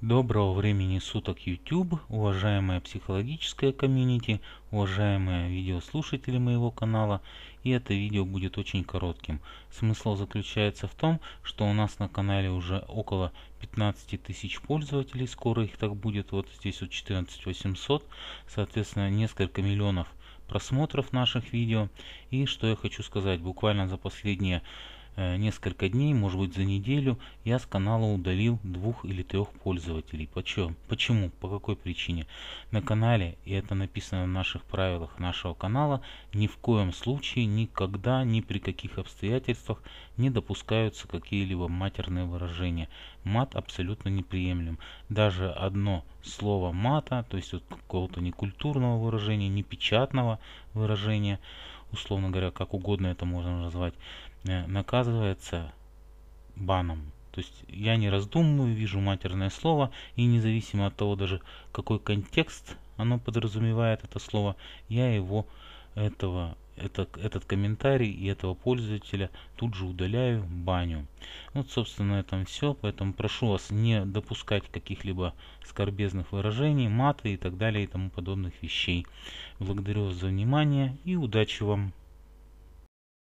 Доброго времени суток YouTube, уважаемая психологическая комьюнити, уважаемые видеослушатели моего канала. И это видео будет очень коротким. Смысл заключается в том, что у нас на канале уже около 15 тысяч пользователей, скоро их так будет, вот здесь вот 14 800, соответственно несколько миллионов просмотров наших видео. И что я хочу сказать, буквально за последние Э, несколько дней, может быть за неделю, я с канала удалил двух или трех пользователей. Почему? Почему? По какой причине? На канале, и это написано в наших правилах нашего канала, ни в коем случае, никогда, ни при каких обстоятельствах не допускаются какие-либо матерные выражения. Мат абсолютно неприемлем. Даже одно слово мата, то есть вот какого-то некультурного выражения, непечатного выражения, условно говоря, как угодно это можно назвать, Э, наказывается баном. То есть я не раздумываю, вижу матерное слово, и независимо от того даже, какой контекст оно подразумевает, это слово, я его, этого, это, этот комментарий и этого пользователя тут же удаляю, баню. Вот, собственно, на этом все. Поэтому прошу вас не допускать каких-либо скорбезных выражений, маты и так далее и тому подобных вещей. Благодарю вас за внимание и удачи вам!